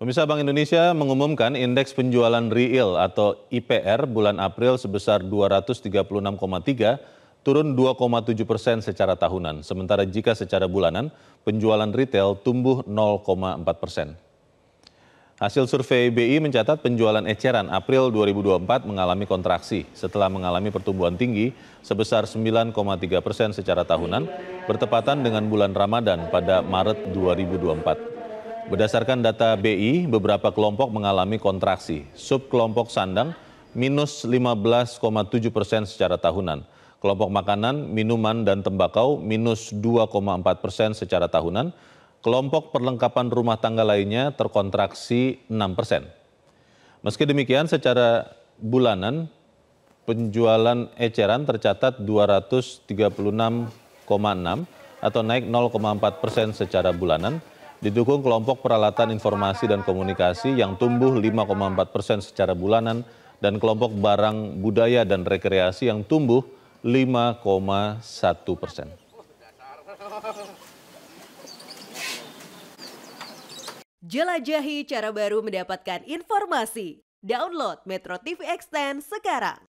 Pemirsa Bank Indonesia mengumumkan indeks penjualan real atau IPR bulan April sebesar 236,3 turun 2,7 persen secara tahunan. Sementara jika secara bulanan, penjualan retail tumbuh 0,4 persen. Hasil survei BI mencatat penjualan eceran April 2024 mengalami kontraksi setelah mengalami pertumbuhan tinggi sebesar 9,3 persen secara tahunan bertepatan dengan bulan Ramadan pada Maret 2024. Berdasarkan data BI, beberapa kelompok mengalami kontraksi. Subkelompok sandang minus 15,7 persen secara tahunan. Kelompok makanan, minuman, dan tembakau minus 2,4 persen secara tahunan. Kelompok perlengkapan rumah tangga lainnya terkontraksi 6 persen. Meski demikian, secara bulanan penjualan eceran tercatat 236,6 atau naik 0,4 persen secara bulanan didukung kelompok peralatan informasi dan komunikasi yang tumbuh 5,4 persen secara bulanan dan kelompok barang budaya dan rekreasi yang tumbuh 5,1 persen. Jelajahi cara baru mendapatkan informasi. Download Metro TV Extend sekarang.